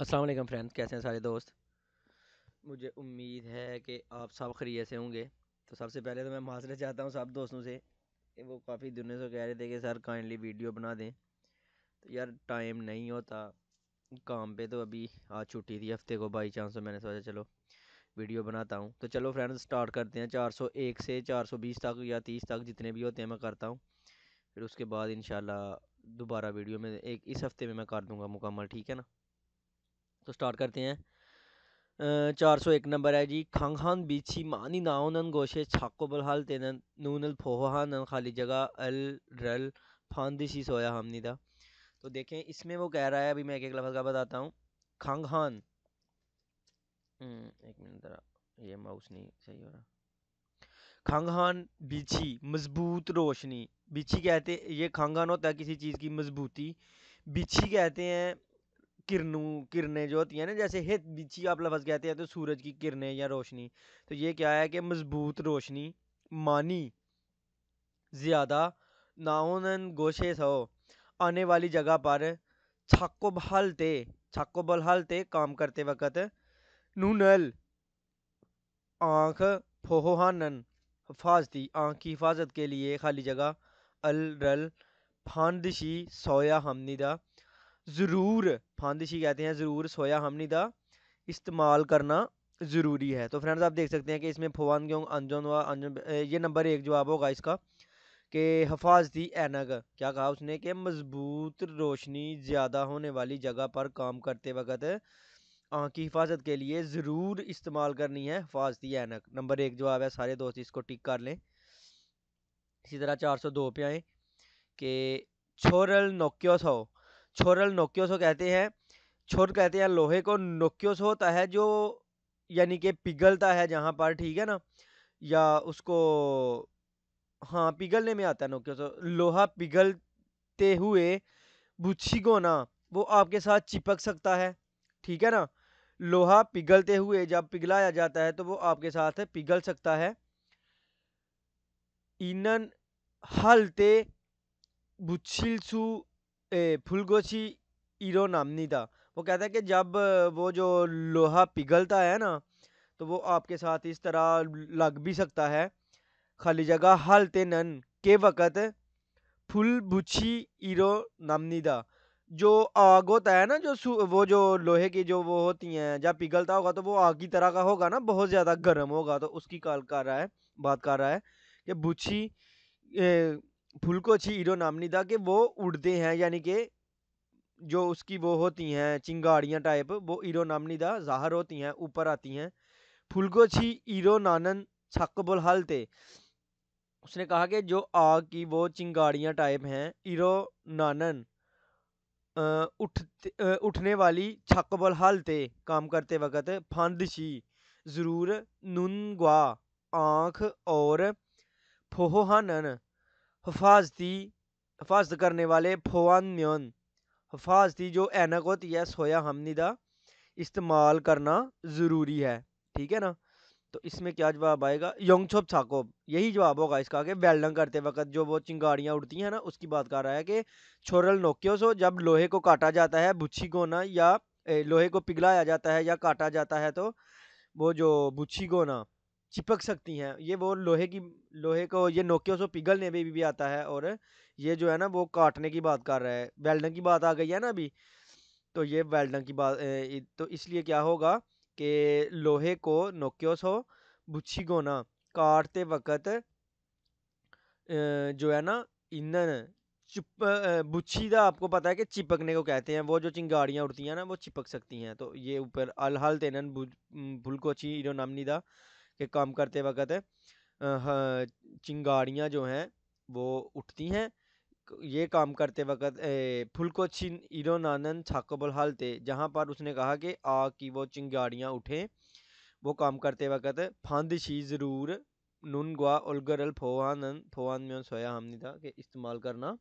अस्सलाम वालेकुम फ्रेंड्स कैसे हैं सारे दोस्त मुझे उम्मीद है कि आप सब खरीय से होंगे तो सबसे पहले तो मैं माजरा चाहता हूँ सब दोस्तों से कि वो काफ़ी दिनों से कह रहे थे कि सर काइंडली वीडियो बना दें तो यार टाइम नहीं होता काम पे तो अभी आज छुट्टी थी हफ्ते को बाई चांस तो मैंने सोचा चलो वीडियो बनाता हूँ तो चलो फ्रेंड स्टार्ट करते हैं 401 से 420 तक या तीस तक जितने भी होते हैं मैं करता हूँ फिर उसके बाद इन दोबारा वीडियो में एक इस हफ़्ते में मैं कर दूँगा मुकम्मल ठीक है ना तो स्टार्ट करते हैं चार सौ एक नंबर है जी खांगहान बीछी मानी नाउनन गोशे छाको बलहाल तेन तेनन नूनल फोहान खाली जगह अल रल फांदिशी सोया हमनी था तो देखें इसमें वो कह रहा है अभी मैं एक एक लफ्ज़ का बताता हूँ खांगहान हम्म, एक मिनट ये माउस नहीं सही हो रहा खांगहान बीछी मजबूत रोशनी बीछी कहते ये खांगहान होता है किसी चीज़ की मजबूती बीछी कहते हैं किरणों किरणें जो होती हैं ना जैसे हित बिछी आप लफज कहते हैं तो सूरज की किरणें या रोशनी तो ये क्या है कि मज़बूत रोशनी मानी ज़्यादा नाउन गोशे सो आने वाली जगह पर छाको बहालते छाको बहालते काम करते वक़्त नूनल आँख फोहोहानन हफाजती आँख की हिफाजत के लिए खाली जगह अल रल फानदशी सोया हमनीदा ज़रूर फांदिशी कहते हैं ज़रूर सोया हमनी का इस्तेमाल करना ज़रूरी है तो फ्रेंड्स आप देख सकते हैं कि इसमें फवान क्यों अंजन व अंजन ये नंबर एक जवाब होगा इसका कि हफाजती एनक क्या कहा उसने कि मजबूत रोशनी ज़्यादा होने वाली जगह पर काम करते वक्त आँख की हिफाजत के लिए ज़रूर इस्तेमाल करनी है हफाजती एनक नंबर एक जवाब है सारे दोस्त इसको टिक कर लें इसी तरह चार सौ दो पे आए कि छोरल नोक्यो सौ छोरल नोक्योसो कहते हैं छोर कहते हैं लोहे को नोक्योस होता है जो यानी कि पिघलता है जहाँ पर ठीक है ना या उसको हाँ पिघलने में आता है नोक्योसो लोहा पिघलते हुए ना वो आपके साथ चिपक सकता है ठीक है ना लोहा पिघलते हुए जब पिघलाया जाता है तो वो आपके साथ पिघल सकता है इनन हलते बुछिलसु ए, फुलगोशी इरो नामनी था वो कहता है कि जब वो जो लोहा पिघलता है ना तो वो आपके साथ इस तरह लग भी सकता है खाली जगह हलते नन के वक़्त फुलभुछी इरो नामनी था जो आग होता है ना जो वो जो लोहे की जो वो होती हैं जब पिघलता होगा तो वो आग की तरह का होगा ना बहुत ज़्यादा गर्म होगा तो उसकी काल कर रहा है बात कर रहा है कि बुछी फुल्को छी ईरो नामनिदा के वो उड़ते हैं यानी कि जो उसकी वो होती हैं चिंगाड़ियाँ टाइप वो ईरो नामनिदा ज़ाहर होती हैं ऊपर आती हैं फुल्को छी ईरो नानन छक बुल थे उसने कहा कि जो आग की वो चिंगाड़ियाँ टाइप हैं हीरो नानन उठ उठने वाली छक बुल थे काम करते वक़्त फंद शी ज़रूर नुनगवा आँख और फोहानन हफाजती हफाजत करने वाले न्योन हफाजती जो ऐनक होती है सोया हमनी का इस्तेमाल करना ज़रूरी है ठीक है ना तो इसमें क्या जवाब आएगा छोप छाकोप यही जवाब होगा इसका कि वेल्डिंग करते वक्त जो वो चिंगाड़ियाँ उड़ती हैं ना उसकी बात कर रहा है कि छोरल नोक्यो सो जब लोहे को काटा जाता है बुच्छी गोना या ए, लोहे को पिघलाया जाता है या काटा जाता है तो वो जो बुच्छी गोना चिपक सकती हैं ये वो लोहे की लोहे को ये नोकियों से पिघलने में भी, भी आता है और ये जो है ना वो काटने की बात कर रहा है वेल्डन की बात आ गई है ना अभी तो ये वेल्डन की बात तो इसलिए क्या होगा कि लोहे को नोक्योस हो बुछी गोना काटते वक्त जो है ना ईंधन चुप बुच्छी का आपको पता है कि चिपकने को कहते हैं वो जो चिंगाड़ियाँ उड़ती हैं ना वो चिपक सकती हैं तो ये ऊपर अलहल तेनन भुलकोची इरो नामनी दा कि काम करते वक्त चिंगारियाँ जो हैं वो उठती हैं ये काम करते वक्त फुलकोछिन नानंद छाकोबल हाल थे जहाँ पर उसने कहा कि आ की वो चिंगारियाँ उठें वो काम करते वक्त फांदशी ज़रूर गुआ उलगरल फोहानन फोहान में सोया हमने था कि इस्तेमाल करना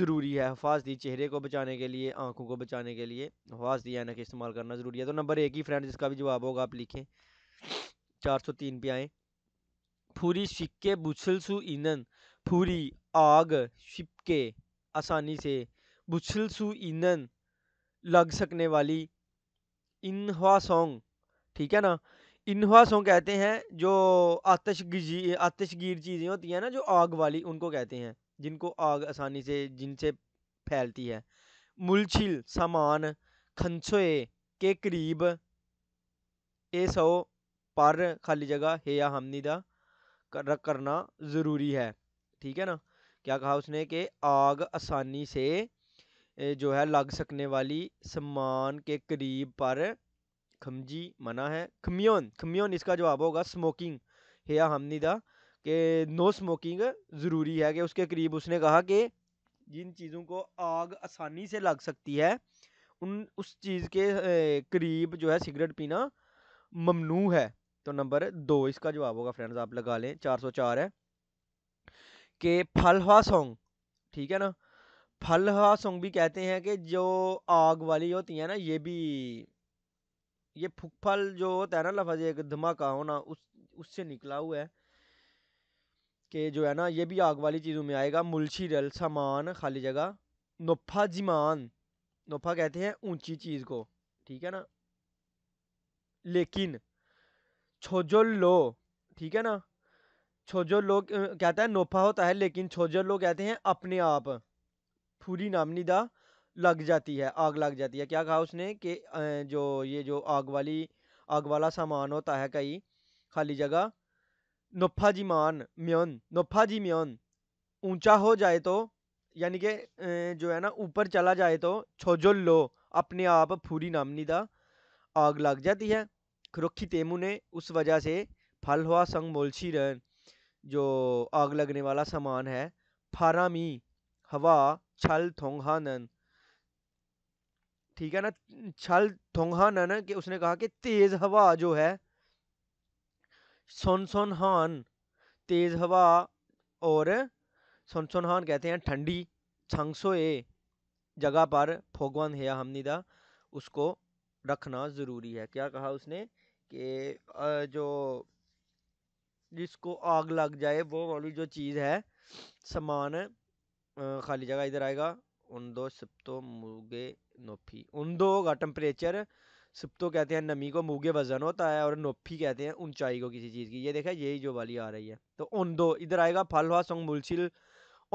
ज़रूरी है दी चेहरे को बचाने के लिए आंखों को बचाने के लिए दी यानी कि इस्तेमाल करना ज़रूरी है तो नंबर एक ही फ्रेंड जिसका भी जवाब होगा आप लिखें चार सौ तीन पे आए फूरी सिक्के बुछलसु ईनन फूरी आग सिक्के आसानी से बुछलसु ईनन लग सकने वाली इनवा सॉन्ग ठीक है ना इनवा सॉन्ग कहते हैं जो आतशगी आतशगीर चीज़ें होती हैं ना जो आग वाली उनको कहते हैं जिनको आग आसानी से जिनसे फैलती है मुलछिल सामान खनसोए के करीब ए सौ पर खाली जगह हे या का कर, करना ज़रूरी है ठीक है ना क्या कहा उसने कि आग आसानी से जो है लग सकने वाली सम्मान के करीब पर खमजी मना है खमियोन खमियोन इसका जवाब होगा स्मोकिंग हे या का कि नो स्मोकिंग ज़रूरी है कि उसके करीब उसने कहा कि जिन चीज़ों को आग आसानी से लग सकती है उन उस चीज़ के करीब जो है सिगरेट पीना ममनू है तो नंबर दो इसका जवाब होगा फ्रेंड्स आप लगा लें चार सौ चार है कि फलहा सोंग ठीक है ना फलहा सोंग भी कहते हैं कि जो आग वाली होती है ना ये भी ये फुकफल जो होता है ना लफज एक धमाका होना उस उससे निकला हुआ है कि जो है ना ये भी आग वाली चीज़ों में आएगा मुलशी रल सामान खाली जगह नोफा जिमान नोफा कहते हैं ऊंची चीज़ को ठीक है ना लेकिन लो ठीक है ना छोजो लो कहता है नोफा होता है लेकिन छोजो लो कहते हैं अपने आप फूरी नामनी दा लग जाती है आग लग जाती है क्या कहा उसने कि जो ये जो आग वाली आग वाला सामान होता है कई खाली जगह नोफा जी मान म्योन नोफा जी म्योन ऊंचा हो जाए तो यानी कि जो है ना ऊपर चला जाए तो छोजो लो अपने आप फूरी नामनी दा आग लग जाती है तेमू ने उस वजह से फल फलवा संगमोलशीरन जो आग लगने वाला सामान है फारामी हवा छल थोंगहानन ठीक है ना छल थोंगहानन कि उसने कहा कि तेज़ हवा जो है सोन सोनहान तेज़ हवा और सोन सोनहान कहते हैं ठंडी छंगसोए जगह पर फोगवान है हमनिदा उसको रखना ज़रूरी है क्या कहा उसने कि जो जिसको आग लग जाए वो वाली जो चीज़ है समान खाली जगह इधर आएगा उन दो तो मूगे नोफी उन दो का टेम्परेचर सिप्तो कहते हैं नमी को मूगे वजन होता है और नोफी कहते हैं ऊंचाई को किसी चीज़ की ये देखा यही जो वाली आ रही है तो उन दो इधर आएगा फल हुआ सोंग मुलसिल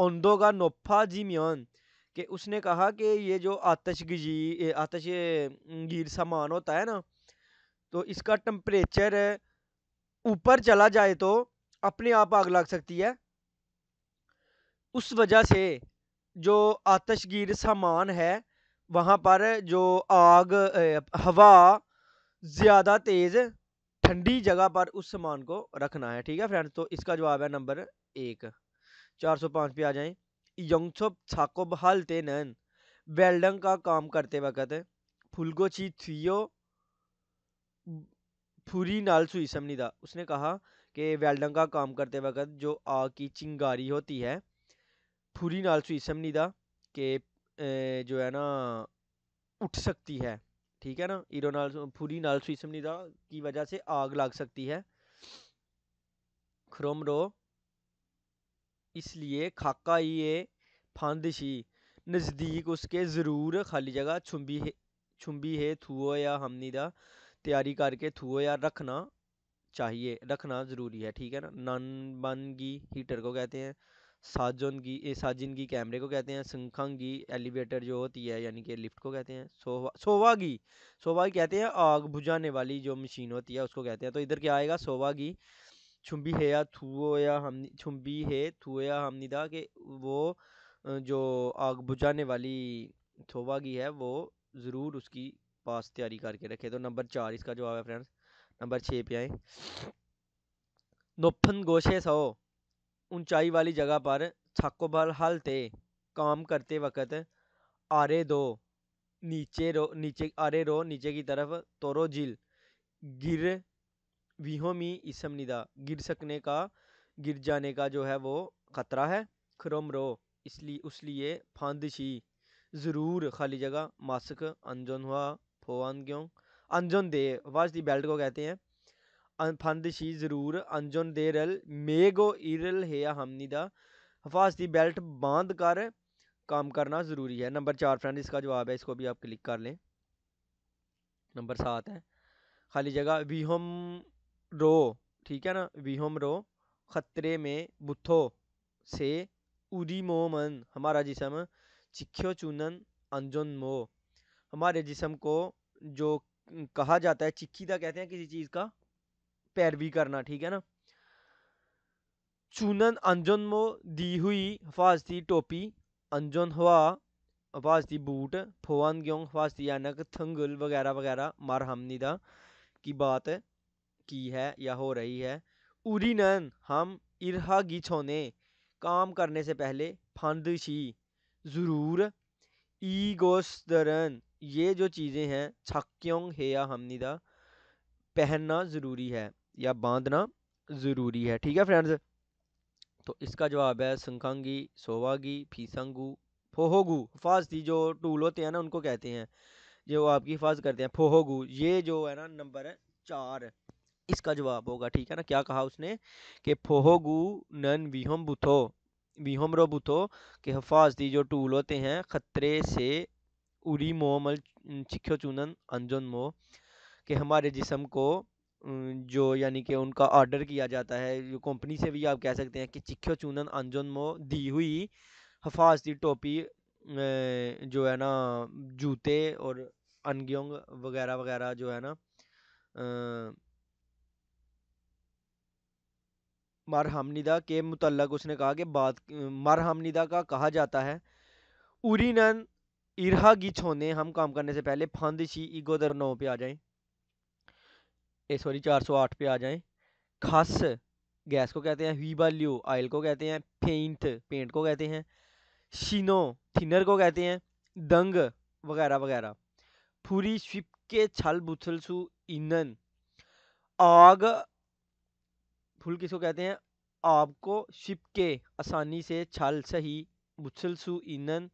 उन दो का नोफा जी म्योन कि उसने कहा कि ये जो आतश गजी आतश गिर सामान होता है ना तो इसका टम्परेचर ऊपर चला जाए तो अपने आप आग लग सकती है उस वजह से जो आतशगीर सामान है वहाँ पर जो आग हवा ज़्यादा तेज़ ठंडी जगह पर उस सामान को रखना है ठीक है फ्रेंड्स तो इसका जवाब है नंबर एक चार सौ पाँच पे आ जाएं यंगसो छाको बहालते नन वेल्डंग का काम करते वक्त फुलगोची थियो सुई आलसू इसमनिदा उसने कहा कि वेल्डिंग का काम करते वक्त जो आग की चिंगारी होती है फुरीन सुई इसमनिदा के जो है ना उठ सकती है ठीक है ना इरोन आलसू फुरीन आलसू इसमनिदा की वजह से आग लग सकती है खरोमरो इसलिए खाका ही ये फांदशी नज़दीक उसके ज़रूर खाली जगह छुम्बी है छुम्बी है थुओ या हमनीदा तैयारी करके थूए या रखना चाहिए रखना ज़रूरी है ठीक है ना नानबानगी हीटर को कहते हैं साजोनगी ए साजिनगी कैमरे को कहते हैं संखांगी एलिवेटर जो होती है यानी कि लिफ्ट को कहते हैं सोवा सोवागी सोवागी कहते हैं आग बुझाने वाली जो मशीन होती है उसको कहते हैं तो इधर क्या आएगा सोवागी छुम्बी है या थुओ या हम छुम्बी है थुओ या हमनिदा के वो जो आग बुझाने वाली थोवागी है वो ज़रूर उसकी पास तैयारी करके रखे तो नंबर चार इसका जवाब है फ्रेंड्स नंबर छः पे आए नोफन गोशे सौ ऊंचाई वाली जगह पर छाकोबल हल थे काम करते वक्त आरे दो नीचे रो नीचे आरे रो नीचे की तरफ तोरो झील गिर विहों इसम निदा गिर सकने का गिर जाने का जो है वो ख़तरा है खरम रो इसलिए उसलिए फांदशी ज़रूर खाली जगह मास्क अनजन हुआ क्यों अंजुन दे वाज दी बेल्ट को कहते हैं अं, फंद शी ज़रूर अंजुन दे रल मेगो इरल हेया हमनी दा हफाज दी बेल्ट बांध कर काम करना ज़रूरी है नंबर चार फ्रेंड इसका जवाब है इसको भी आप क्लिक कर लें नंबर सात है खाली जगह वीहम रो ठीक है ना वीहम रो खतरे में बुथो से उदी मोमन हमारा जिसम चिख्यो चूनन अंजुन मो हमारे जिसम को जो कहा जाता है का कहते हैं किसी चीज़ का पैरवी करना ठीक है ना चूनन अंजन मो दी हुई हफाजती टोपी अंजन हवा हफाजती बूट फोवन ग्योंग हफाजती एनक थंगल वगैरह वगैरह मारहमनी दा की बात की है या हो रही है नन हम इरहा गी छोने काम करने से पहले फंदशी ज़रूर ई गोस्तरन ये जो चीज़ें हैं छक्योंग है या हमनिदा पहनना ज़रूरी है या बांधना ज़रूरी है ठीक है फ्रेंड्स तो इसका जवाब है संखांगी सोवागी फीसंगू फोहोगू हफाजती जो टूल होते हैं ना उनको कहते हैं जो आपकी हिफाज करते हैं फोहोगू ये जो है ना नंबर है चार इसका जवाब होगा ठीक है ना क्या कहा उसने कि फोहोगू नन विहम बुथो विहम रो बुथो के हफाजती जो टूल होते हैं ख़तरे से उरी मोमल चिखो चुनन अंजन मो कि हमारे जिसम को जो यानी कि उनका ऑर्डर किया जाता है जो कंपनी से भी आप कह सकते हैं कि चिखो चुनन अंजन मो दी हुई हफाजती टोपी जो है ना जूते और अनग्योंग वगैरह वगैरह जो है ना मर हमनिदा के मुतल उसने कहा कि बात मर हमनिदा का कहा जाता है उरीनन इरहा की छोने हम काम करने से पहले फंद शी ईगो दर नौ पे आ जाएं ए सॉरी चार सौ आठ पे आ जाएं खस गैस को कहते हैं हुई बाल्यो आयल को कहते हैं फेंट पेंट को कहते हैं शिनो थिनर को कहते हैं दंग वगैरह वगैरह फूरी स्विप के छल बुथल सु इनन आग फूल किसको कहते हैं आपको शिप के आसानी से छल सही बुथल सु इनन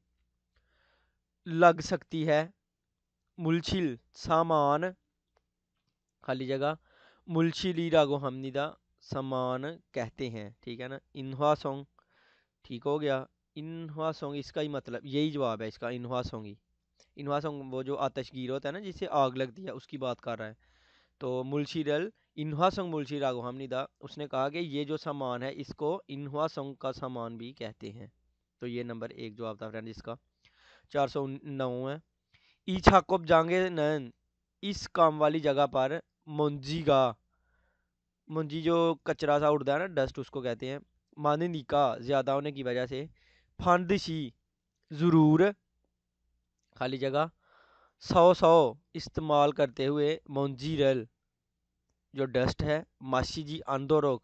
लग सकती है मुलछिल सामान खाली जगह मुलछिली रागो हमनिदा समान कहते हैं ठीक है ना इन्हा सॉन्ग ठीक हो गया इन्हा सॉन्ग इसका ही मतलब यही जवाब है इसका इन्हा सॉन्ग ही इन्हा सॉन्ग वो जो आतशगीर होता है ना जिसे आग लगती है उसकी बात कर रहा है तो मुलशीरल इन्हा सॉन्ग मुलशी रागो हमनिदा उसने कहा कि ये जो सामान है इसको इन्हा सॉन्ग का सामान भी कहते हैं तो ये नंबर एक जवाब था फ्रेंड इसका चार सौ नौ है ईछा कोप जांगे नैन इस काम वाली जगह पर मुंजी का मुंजी जो कचरा सा उड़ता है ना डस्ट उसको कहते हैं मान निका ज़्यादा होने की वजह से सी ज़रूर खाली जगह सौ सौ इस्तेमाल करते हुए रल जो डस्ट है मासी जी आंदो रोक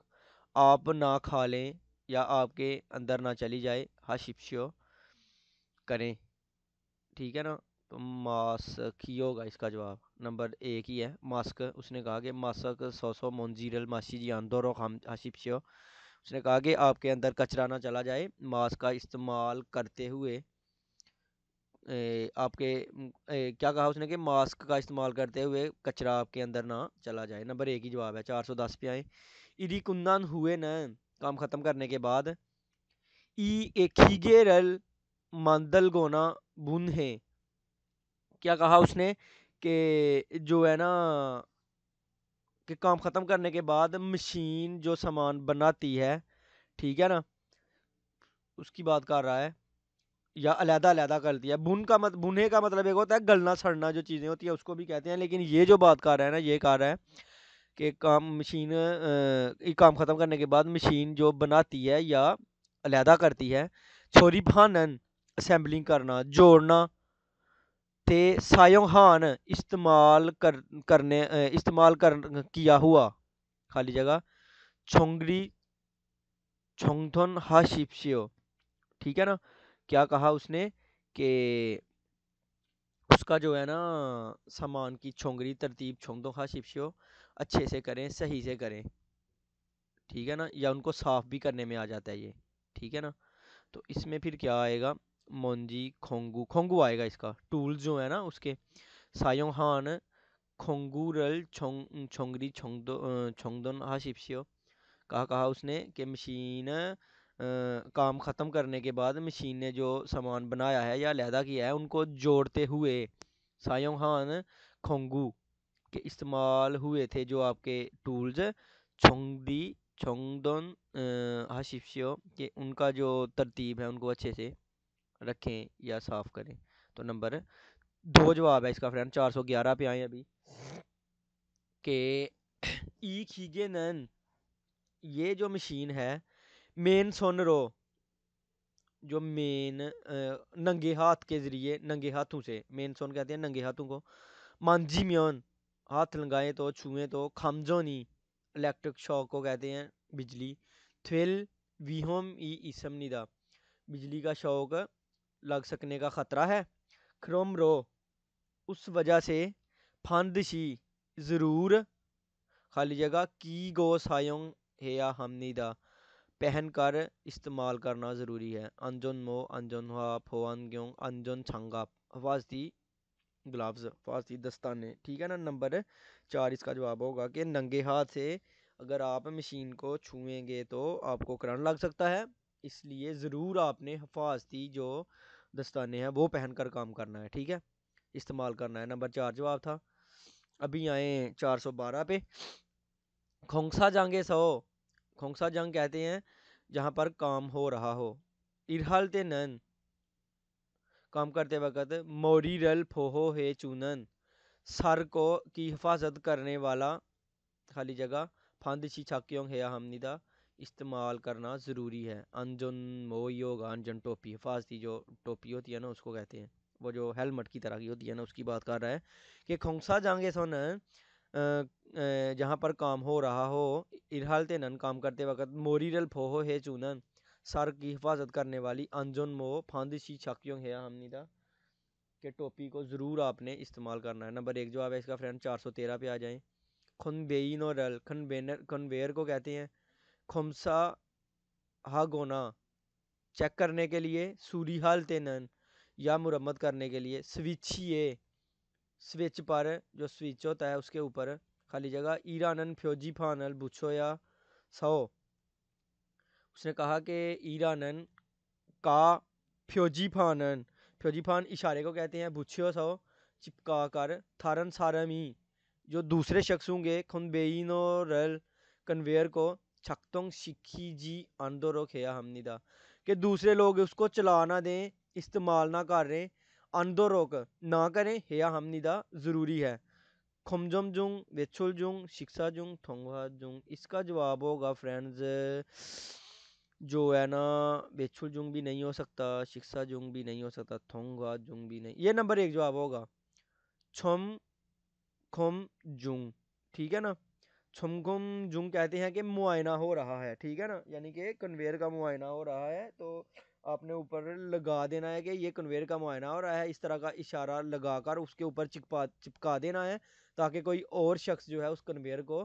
आप ना खा लें या आपके अंदर ना चली जाए हाशिप्शो करें ठीक है ना तो मास्क ही होगा इसका जवाब नंबर एक ही है मास्क उसने कहा कि मास्क सौ मोन्जीरल माशी जी आंदोरो हाशिपशो उसने कहा कि आपके अंदर कचरा ना चला जाए मास्क का इस्तेमाल करते हुए ए, आपके ए, क्या कहा उसने कि मास्क का इस्तेमाल करते हुए कचरा आपके अंदर ना चला जाए नंबर एक ही जवाब है चार सौ दस पे आए इरी कुंदन हुए न काम ख़त्म करने के बाद ई ए खीगे मांदल गोना बुन है क्या कहा उसने कि जो है ना कि काम ख़त्म करने के बाद मशीन जो सामान बनाती है ठीक है ना उसकी बात कर रहा है या अलहदा अलहदा कर दिया बुन का मत बुने का मतलब एक होता है गलना सड़ना जो चीज़ें होती है उसको भी कहते हैं लेकिन ये जो बात कर रहा है ना ये कह रहा है कि काम मशीन आ, काम ख़त्म करने के बाद मशीन जो बनाती है या अलहदा करती है छोरी भानन असैम्बलिंग करना जोड़ना ते सायोहान इस्तेमाल कर करने इस्तेमाल कर किया हुआ खाली जगह छोंगरी छोंगथोन हाशिपशियो ठीक है ना क्या कहा उसने कि उसका जो है ना सामान की छोंगरी तरतीब हा हाशिपशियो अच्छे से करें सही से करें ठीक है ना या उनको साफ़ भी करने में आ जाता है ये ठीक है ना तो इसमें फिर क्या आएगा मोन्जी खोंगू खोंगू आएगा इसका टूल्स जो है ना उसके सायोंग हान खोंगू रल छोंग छोंगरी छोंगदो छोंगदोन हा कहा कहा उसने कि मशीन काम ख़त्म करने के बाद मशीन ने जो सामान बनाया है या लहदा किया है उनको जोड़ते हुए सायोंग हान खोंगू के इस्तेमाल हुए थे जो आपके टूल्स छोंगदी छोंगदोन हाशिफियो के उनका जो तरतीब है उनको अच्छे से रखें या साफ़ करें तो नंबर दो जवाब है इसका फ्रेंड चार सौ ग्यारह पे आए अभी के ई खीगे नन ये जो मशीन है मेन सुन रो जो मेन नंगे हाथ के ज़रिए नंगे हाथों से मेन सोन कहते हैं नंगे हाथों को मांझी म्योन हाथ लगाए तो छुए तो खमजोनी इलेक्ट्रिक शॉक को कहते हैं बिजली थ्रिल विहोम ई इसमनिदा बिजली का शौक लग सकने का ख़तरा है खरोमरो उस वजह से फांदशी ज़रूर खाली जगह की गो सायोंग है या हमनी दा पहन कर इस्तेमाल करना ज़रूरी है अनजोन मो अनजोन हुआ फोन ग्योंग अनजोन छंगा हफाजती ग्लव्स हफाजती दस्ताने ठीक है ना नंबर चार इसका जवाब होगा कि नंगे हाथ से अगर आप मशीन को छुएंगे तो आपको करंट लग सकता है इसलिए ज़रूर आपने हफाजती जो दस्ताने हैं वो पहन कर काम करना है ठीक है इस्तेमाल करना है नंबर चार जवाब था अभी आए चार सौ बारह पे खोंसा जंग सो खोंसा जंग कहते हैं जहाँ पर काम हो रहा हो इरहल ते नन काम करते वक्त मोरी रल फोहो हे चूनन सर को की हिफाजत करने वाला खाली जगह फांदिशी छाकियों है हमनिदा इस्तेमाल करना ज़रूरी है अनजन होगा अनजन टोपी हिफाजती जो टोपी होती है ना उसको कहते हैं वो जो हेलमेट की तरह की होती है ना उसकी बात कर रहा है कि खोंसा जाएंगे सोन जहाँ पर काम हो रहा हो इरहाल नन काम करते वक्त मोरीरल फोहो है चूनन सर की हिफाजत करने वाली अनजन मो फांदिशी छक्यों है हमनी दा के टोपी को ज़रूर आपने इस्तेमाल करना है नंबर एक जो आप इसका फ्रेंड चार सौ तेरह पे आ खुन बेन और रल बेनर खनवेयर को कहते हैं खुमसा हागोना चेक करने के लिए सूरी हाल तेनन या मुरम्मत करने के लिए स्विचिए स्विच पर जो स्विच होता है उसके ऊपर खाली जगह ईरानन फ्योजी फानल बुछो या सो उसने कहा कि ईरानन का फ्योजी फानन फ्योजी फान इशारे को कहते हैं बुछो सो चिपका कर थारन सारमी जो दूसरे शख्स होंगे खुनबेन और रल कन्वेयर को छक्तों सिक्खी जी आंदो रोखेया हमनिदा कि दूसरे लोग उसको चला ना दें इस्तेमाल ना कर रहे अंदर रोक ना करें हेया हमनिदा ज़रूरी है खुमजम जुंग वेछुल जुंग शिक्षा जुंग थोंगहा जुंग इसका जवाब होगा फ्रेंड्स जो है ना बेछुल जुंग भी नहीं हो सकता शिक्षा जुंग भी नहीं हो सकता थोंगा जुंग भी नहीं ये नंबर एक जवाब होगा छम खुम जुंग ठीक है ना छमघुम जुम कहते हैं कि मुआयना हो रहा है ठीक है ना यानी कि कन्वेयर का मुआयना हो रहा है तो आपने ऊपर लगा देना है कि ये कन्वेयर का मुआयना हो रहा है इस तरह का इशारा लगा कर उसके ऊपर चिपका चिपका देना है ताकि कोई और शख्स जो है उस कन्वेयर को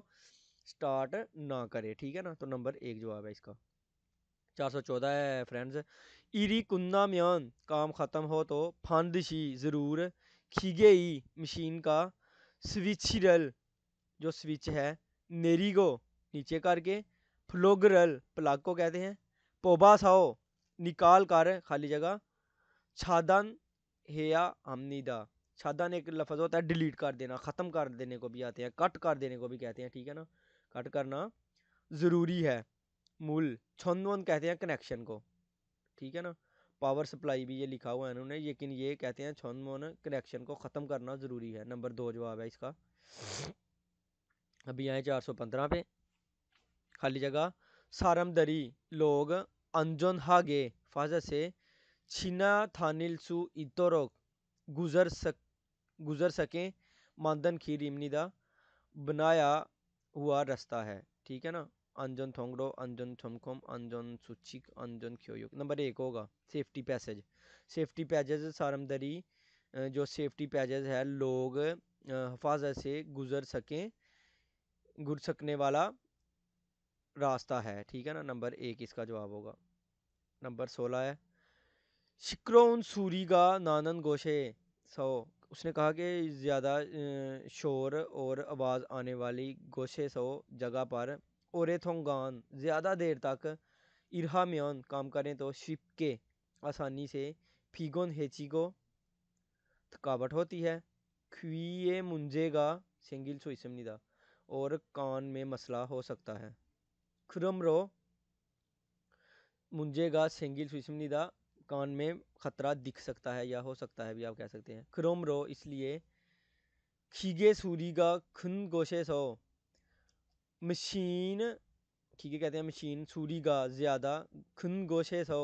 स्टार्ट ना करे ठीक है ना तो नंबर एक जवाब है इसका चार सौ चौदह है फ्रेंड्स इरी कुन्ना म्यान काम ख़त्म हो तो शी ज़रूर खीगे ही मशीन का स्विचरल जो स्विच है नेरिगो नीचे करके फ्लोगरल प्लाग को कहते हैं पोबासाओ निकाल कर खाली जगह छादन हेया हमनीदा छादन एक लफज होता है डिलीट कर देना ख़त्म कर देने को भी आते हैं कट कर देने को भी कहते हैं ठीक है ना कट करना ज़रूरी है मूल छुन कहते हैं कनेक्शन को ठीक है ना पावर सप्लाई भी ये लिखा हुआ है इन्होंने लेकिन ये कहते हैं छुन कनेक्शन को ख़त्म करना ज़रूरी है नंबर दो जवाब है इसका अभी आए चार सौ पंद्रह पे खाली जगह सारमदरी लोग अंजोन हागे फाज से छिना थानिलसु इतोरो गुजर सक गुजर सकें मानदन खीर इमनी दा बनाया हुआ रास्ता है ठीक है ना अंजन थोंगड़ो अंजन थमकोम अंजन सुचिक अंजन क्योयुक नंबर एक होगा सेफ्टी पैसेज सेफ्टी पैसेज सारमदरी जो सेफ्टी पैसेज है लोग हफाजत से गुजर सकें घुर सकने वाला रास्ता है ठीक है ना नंबर एक इसका जवाब होगा नंबर सोलह है शिक्रोन सूरी का नानंद गोशे सो उसने कहा कि ज़्यादा शोर और आवाज़ आने वाली गोशे सो जगह पर और थोंगान ज़्यादा देर तक इरहा म्योन काम करें तो शिप के आसानी से फीगोन हेची को थकावट होती है खुए मुंजेगा सिंगिल सो निदा और कान में मसला हो सकता है खुरमरो मुंजेगा सेंगिल सुषमनिदा कान में खतरा दिख सकता है या हो सकता है भी आप कह सकते हैं खुरमरो इसलिए खीगे सूरीगा खुन गोशे सो मशीन ठीक है कहते हैं मशीन सूरी का ज़्यादा खुन गोशे सो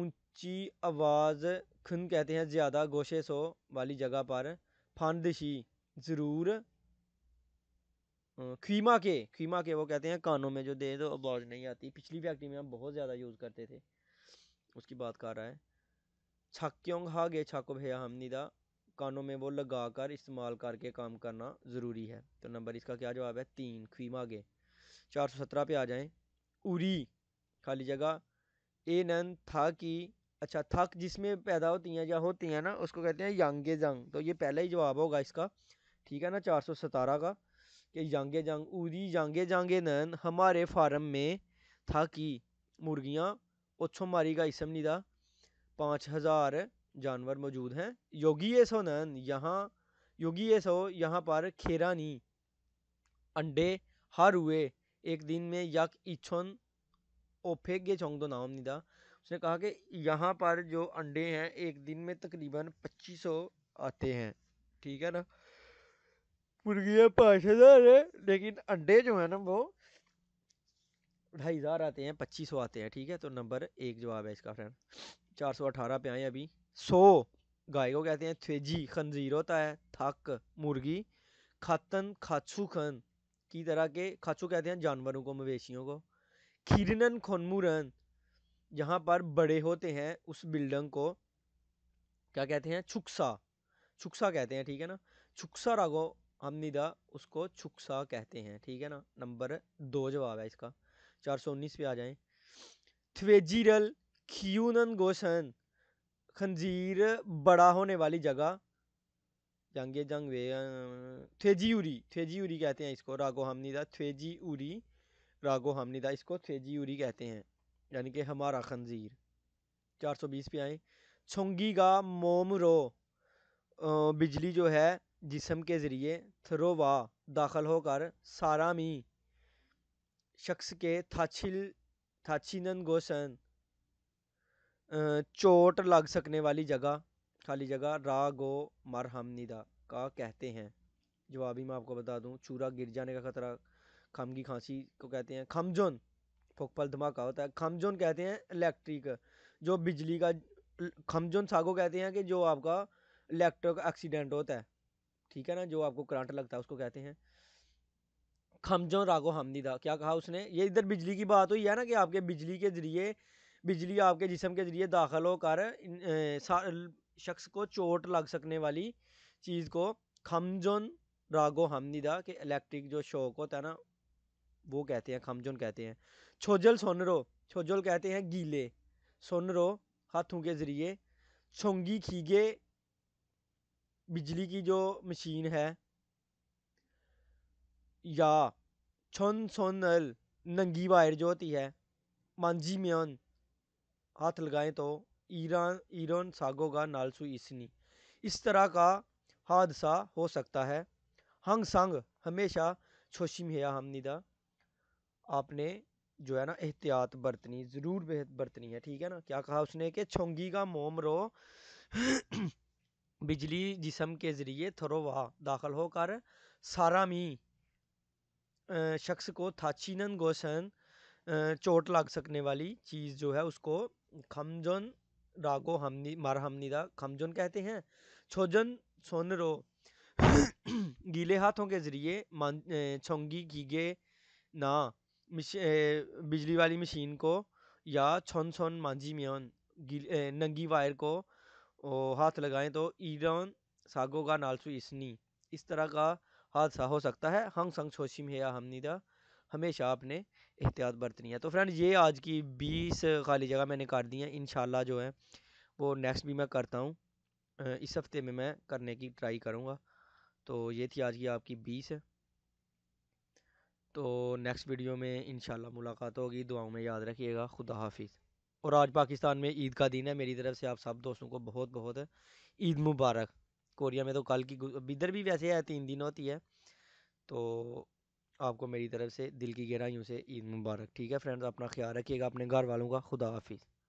ऊंची आवाज़ खुन कहते हैं ज़्यादा गोशे सो वाली जगह पर फंदशी ज़रूर खीमा के खीमा के वो कहते हैं कानों में जो दे तो आवाज़ नहीं आती पिछली फैक्ट्री में हम बहुत ज़्यादा यूज़ करते थे उसकी बात कर रहा है हा गे छाको भैया हमनीदा कानों में वो लगा कर इस्तेमाल करके काम करना ज़रूरी है तो नंबर इसका क्या जवाब है तीन खीमा के चार सौ सत्रह पे आ जाएँ उरी खाली जगह ए नन था कि अच्छा थक जिसमें पैदा होती हैं या होती हैं ना उसको कहते हैं यांगे जंग तो ये पहला ही जवाब होगा इसका ठीक है ना चार सौ सतारह का कि जांगे जांग उदी जांगे जांगे नन हमारे फार्म में था कि मुर्गियाँ और मारी का इसम्नी था पाँच हज़ार जानवर मौजूद हैं योगी ये सो यहाँ योगी ये सो यहाँ पर खेरा नहीं अंडे हर हुए एक दिन में यक इच्छन ओ फेंक गए चौंग दो नाम नहीं था उसने कहा कि यहाँ पर जो अंडे हैं एक दिन में तकरीबन पच्चीस सौ आते हैं ठीक है ना मुर्गियाँ पाँच हज़ार है लेकिन अंडे जो है ना वो ढाई हज़ार आते हैं पच्चीस सौ आते हैं ठीक है तो नंबर एक जवाब है इसका फ्रेंड चार सौ अठारह पे आए अभी सौ गाय को कहते हैं थेजी खनजीर होता है थक मुर्गी खातन खाचू खन की तरह के खाचू कहते हैं जानवरों को मवेशियों को खिरनन खनमुरन जहाँ पर बड़े होते हैं उस बिल्डिंग को क्या कहते हैं छुक्सा छुक्सा कहते हैं ठीक है ना छुक्सा रागो आमदीदा उसको छुकसा कहते हैं ठीक है ना नंबर दो जवाब है इसका चार सौ उन्नीस पे आ जाए थ्वेजीरल खियूनन गोशन खंजीर बड़ा होने वाली जगह जंगे जंग वे थेजी उरी कहते हैं इसको रागो हमनीदा उरी रागो हमनीदा इसको थेजी उरी कहते हैं यानी कि हमारा खंजीर चार सौ बीस पे आए छोंगी का मोमरो बिजली जो है जिसम के ज़रिए थ्रो वा दाखिल होकर सारामी शख्स के थाछिल गोसन चोट लग सकने वाली जगह खाली जगह रा गो निदा का कहते हैं जवाबी मैं आपको बता दूं चूरा गिर जाने का खतरा खम की खांसी को कहते हैं खमजोन फोकपल धमाका होता है खमजोन कहते हैं इलेक्ट्रिक जो बिजली का खमजोन सागो कहते हैं कि जो आपका इलेक्ट्रिक एक्सीडेंट होता है ठीक है ना जो आपको करंट लगता है उसको कहते हैं खमजो रागो हमदीदा क्या कहा उसने ये इधर बिजली की बात हुई है ना कि आपके बिजली के ज़रिए बिजली आपके जिसम के ज़रिए दाखिल होकर शख्स को चोट लग सकने वाली चीज़ को खमजोन रागो हमदीदा के इलेक्ट्रिक जो शौक होता है ना वो कहते हैं खमजोन कहते हैं छोजल सोनरो छोजल कहते हैं गीले सोनरो हाथों के ज़रिए छोंगी खीगे बिजली की जो मशीन है या छन सन नल नंगी वायर जो होती है मांझी म्योन हाथ लगाएं तो ईरान ईरान सागोगा नालसु इसनी इस तरह का हादसा हो सकता है हंग संग हमेशा छोशिम है हमनिदा आपने जो है ना एहतियात बरतनी ज़रूर बरतनी है ठीक है ना क्या कहा उसने कि छोंगी का मोम रो बिजली जिसम के ज़रिए थरोवा दाखिल होकर सारामी शख्स को थाचीनन गोसन चोट लग सकने वाली चीज़ जो है उसको खमजन रागो हमनी हमनीदा खमजन कहते हैं छोजन सोनरो गीले हाथों के ज़रिए मान छोंगी गीगे ना बिजली वाली मशीन को या छोन छोन मांझी म्योन नंगी वायर को ओ हाथ लगाएं तो ईरान सागो का नालसू इसनी इस तरह का हादसा हो सकता है हंग संग छोशिम है या हमनीदा हमेशा आपने एहतियात बरतनी है तो फ्रेंड ये आज की बीस खाली जगह मैंने कर दी है इन जो है वो नेक्स्ट भी मैं करता हूँ इस हफ़्ते में मैं करने की ट्राई करूँगा तो ये थी आज की आपकी बीस तो नेक्स्ट वीडियो में इन मुलाकात होगी दुआओं में याद रखिएगा खुदा हाफिज़ और आज पाकिस्तान में ईद का दिन है मेरी तरफ से आप सब दोस्तों को बहुत बहुत ईद मुबारक कोरिया में तो कल की इधर भी वैसे है तीन दिन होती है तो आपको मेरी तरफ से दिल की गहराइयों से ईद मुबारक ठीक है फ्रेंड्स अपना ख्याल रखिएगा अपने घर वालों का खुदा हाफिज़